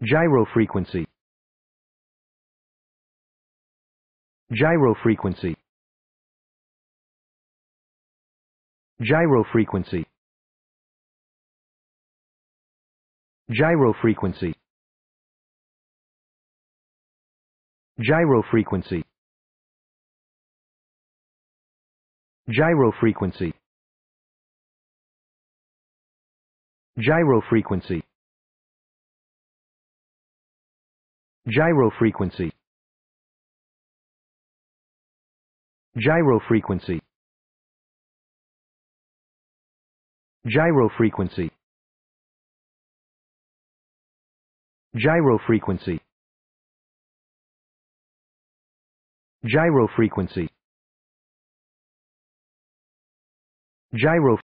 Gyro Gyro Gyro frequency. frequency. frequency. Gyro frequency. Gyro frequency. Gyro frequency. Gyro Gyro Gyro frequency. frequency. frequency. Gyro frequency. Gyro frequency. Gyro